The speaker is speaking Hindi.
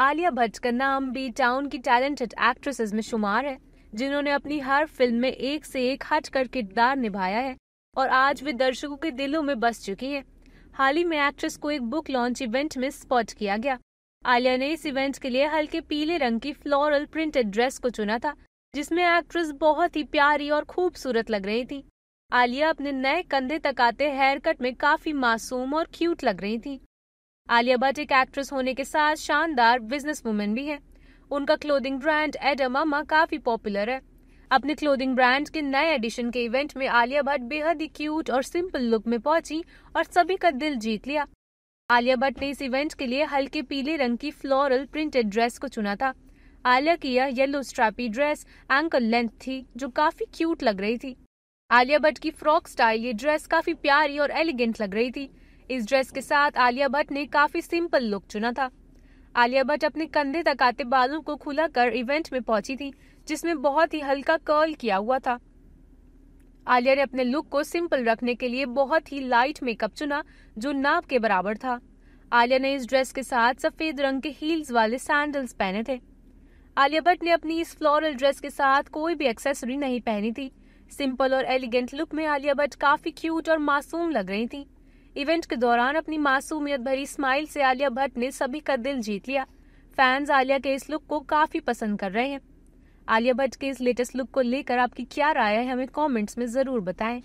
आलिया भट्ट का नाम बी टाउन की टैलेंटेड एक्ट्रेसेस में शुमार है जिन्होंने अपनी हर फिल्म में एक से एक हट कर किरदार निभाया है और आज वे दर्शकों के दिलों में बस चुकी है हाल ही में एक्ट्रेस को एक बुक लॉन्च इवेंट में स्पॉट किया गया आलिया ने इस इवेंट के लिए हल्के पीले रंग की फ्लोरल प्रिंटेड ड्रेस को चुना था जिसमें एक्ट्रेस बहुत ही प्यारी और खूबसूरत लग रही थी आलिया अपने नए कंधे तक आते हेयर कट में काफी मासूम और क्यूट लग रही थी आलिया भट्ट एक एक्ट्रेस होने के साथ शानदार बिजनेस वुमेन भी है उनका क्लोदिंग ब्रांड एडामामा काफी पॉपुलर है अपने क्लोदिंग ब्रांड के नए एडिशन के इवेंट में आलिया भट्ट बेहद ही क्यूट और सिंपल लुक में पहुंची और सभी का दिल जीत लिया आलिया भट्ट ने इस इवेंट के लिए हल्के पीले रंग की फ्लोरल प्रिंटेड ड्रेस को चुना था आलिया की यह yellow strappy dress ankle length थी जो काफी क्यूट लग रही थी आलिया भट्ट की फ्रॉक स्टाइल ये ड्रेस काफी प्यारी और एलिगेंट लग रही थी इस ड्रेस के साथ आलिया भट्ट ने काफी सिंपल लुक चुना था आलिया भट्ट अपने कंधे तक आते बालों को खुला कर इवेंट में पहुंची थी जिसमें बहुत ही हल्का कर्ल किया हुआ था आलिया ने अपने लुक को सिंपल रखने के लिए बहुत ही लाइट मेकअप चुना जो नाप के बराबर था आलिया ने इस ड्रेस के साथ सफेद रंग के हील्स वाले सैंडल्स पहने थे आलिया भट्ट ने अपनी इस फ्लोरल ड्रेस के साथ कोई भी एक्सेसरी नहीं पहनी थी सिंपल और एलिगेंट लुक में आलिया भट्ट काफी क्यूट और मासूम लग रही थी इवेंट के दौरान अपनी मासूमियत भरी स्माइल से आलिया भट्ट ने सभी का दिल जीत लिया फैंस आलिया के इस लुक को काफी पसंद कर रहे हैं आलिया भट्ट के इस लेटेस्ट लुक को लेकर आपकी क्या राय है हमें कमेंट्स में जरूर बताएं